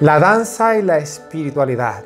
La danza y la espiritualidad,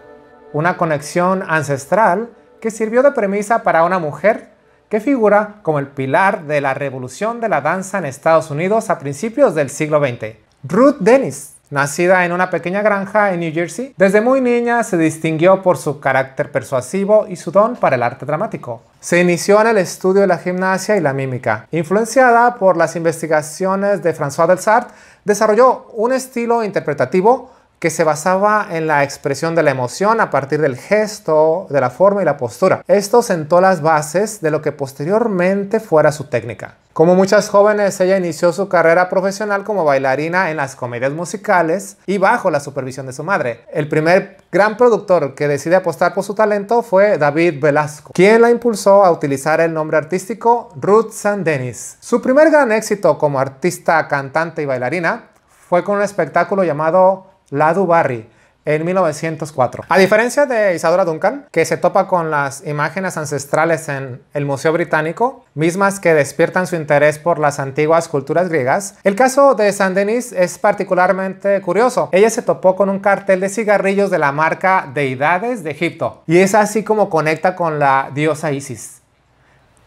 una conexión ancestral que sirvió de premisa para una mujer que figura como el pilar de la revolución de la danza en Estados Unidos a principios del siglo XX. Ruth Dennis, nacida en una pequeña granja en New Jersey, desde muy niña se distinguió por su carácter persuasivo y su don para el arte dramático. Se inició en el estudio de la gimnasia y la mímica. Influenciada por las investigaciones de François Delsart, desarrolló un estilo interpretativo que se basaba en la expresión de la emoción a partir del gesto, de la forma y la postura. Esto sentó las bases de lo que posteriormente fuera su técnica. Como muchas jóvenes, ella inició su carrera profesional como bailarina en las comedias musicales y bajo la supervisión de su madre. El primer gran productor que decide apostar por su talento fue David Velasco, quien la impulsó a utilizar el nombre artístico Ruth Sandenis. Su primer gran éxito como artista, cantante y bailarina fue con un espectáculo llamado Ladu Barry en 1904. A diferencia de Isadora Duncan, que se topa con las imágenes ancestrales en el Museo Británico, mismas que despiertan su interés por las antiguas culturas griegas, el caso de San Denis es particularmente curioso. Ella se topó con un cartel de cigarrillos de la marca Deidades de Egipto, y es así como conecta con la diosa Isis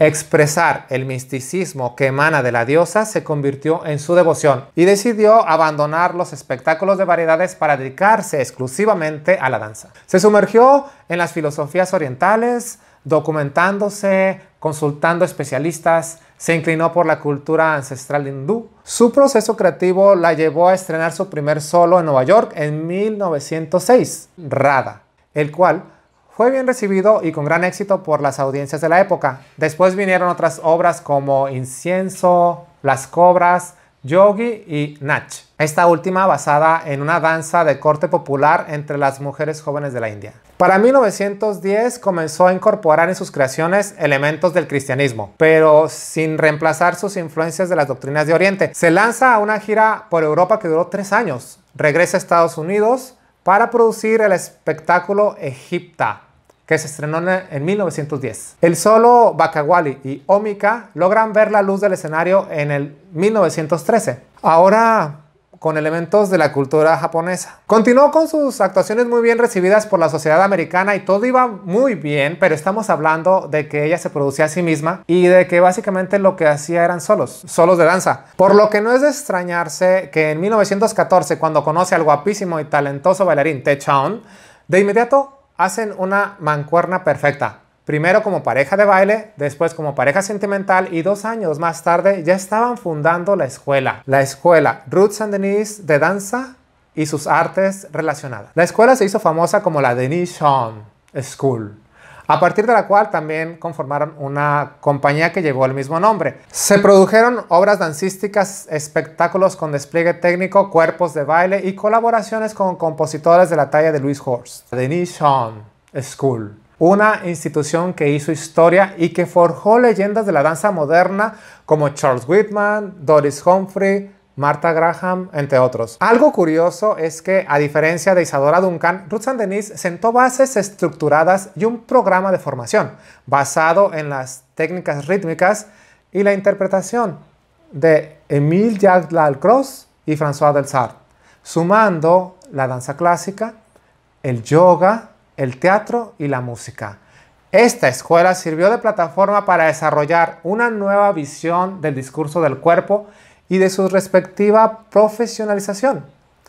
expresar el misticismo que emana de la diosa se convirtió en su devoción y decidió abandonar los espectáculos de variedades para dedicarse exclusivamente a la danza. Se sumergió en las filosofías orientales, documentándose, consultando especialistas, se inclinó por la cultura ancestral hindú. Su proceso creativo la llevó a estrenar su primer solo en Nueva York en 1906, Rada, el cual fue bien recibido y con gran éxito por las audiencias de la época. Después vinieron otras obras como Incienso, Las Cobras, Yogi y Nach. Esta última basada en una danza de corte popular entre las mujeres jóvenes de la India. Para 1910 comenzó a incorporar en sus creaciones elementos del cristianismo, pero sin reemplazar sus influencias de las doctrinas de Oriente. Se lanza a una gira por Europa que duró tres años. Regresa a Estados Unidos para producir el espectáculo Egipta, que se estrenó en 1910. El solo Bakawali y Omika logran ver la luz del escenario en el 1913. Ahora con elementos de la cultura japonesa. Continuó con sus actuaciones muy bien recibidas por la sociedad americana y todo iba muy bien, pero estamos hablando de que ella se producía a sí misma y de que básicamente lo que hacía eran solos, solos de danza. Por lo que no es de extrañarse que en 1914, cuando conoce al guapísimo y talentoso bailarín Tae Chon, de inmediato hacen una mancuerna perfecta. Primero como pareja de baile, después como pareja sentimental y dos años más tarde ya estaban fundando la escuela. La escuela Ruth and Denise de danza y sus artes relacionadas. La escuela se hizo famosa como la Denise Sean School a partir de la cual también conformaron una compañía que llevó el mismo nombre. Se produjeron obras dancísticas, espectáculos con despliegue técnico, cuerpos de baile y colaboraciones con compositores de la talla de Louis Horst, The Nishon School, una institución que hizo historia y que forjó leyendas de la danza moderna como Charles Whitman, Doris Humphrey, Martha Graham, entre otros. Algo curioso es que, a diferencia de Isadora Duncan, Ruth Denis sentó bases estructuradas y un programa de formación basado en las técnicas rítmicas y la interpretación de Emile Jacques Lalcross y François Delsart, sumando la danza clásica, el yoga, el teatro y la música. Esta escuela sirvió de plataforma para desarrollar una nueva visión del discurso del cuerpo y de su respectiva profesionalización,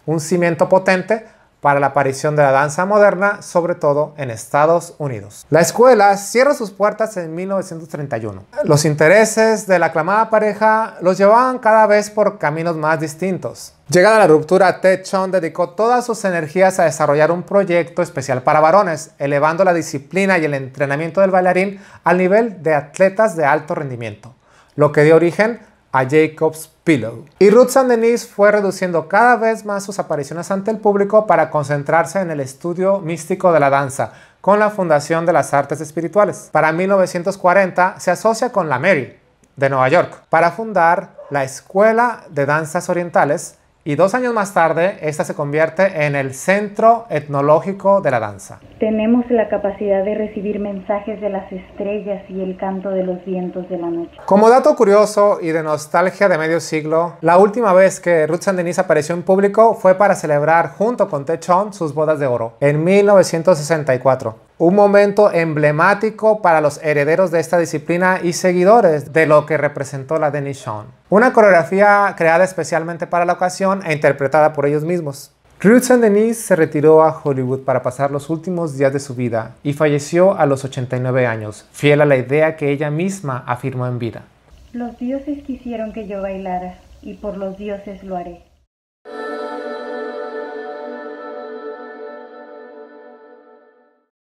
un cimiento potente para la aparición de la danza moderna, sobre todo en Estados Unidos. La escuela cierra sus puertas en 1931. Los intereses de la aclamada pareja los llevaban cada vez por caminos más distintos. Llegada la ruptura, Ted Chon dedicó todas sus energías a desarrollar un proyecto especial para varones, elevando la disciplina y el entrenamiento del bailarín al nivel de atletas de alto rendimiento, lo que dio origen a Jacob's Pillow. Y Ruth Sandenis fue reduciendo cada vez más sus apariciones ante el público para concentrarse en el estudio místico de la danza con la Fundación de las Artes Espirituales. Para 1940 se asocia con la Mary de Nueva York para fundar la Escuela de Danzas Orientales y dos años más tarde, esta se convierte en el centro etnológico de la danza. Tenemos la capacidad de recibir mensajes de las estrellas y el canto de los vientos de la noche. Como dato curioso y de nostalgia de medio siglo, la última vez que Ruth Sandinista apareció en público fue para celebrar junto con Techon sus bodas de oro, en 1964 un momento emblemático para los herederos de esta disciplina y seguidores de lo que representó la Denise Shawn. Una coreografía creada especialmente para la ocasión e interpretada por ellos mismos. Ruth Saint Denis se retiró a Hollywood para pasar los últimos días de su vida y falleció a los 89 años, fiel a la idea que ella misma afirmó en vida. Los dioses quisieron que yo bailara y por los dioses lo haré.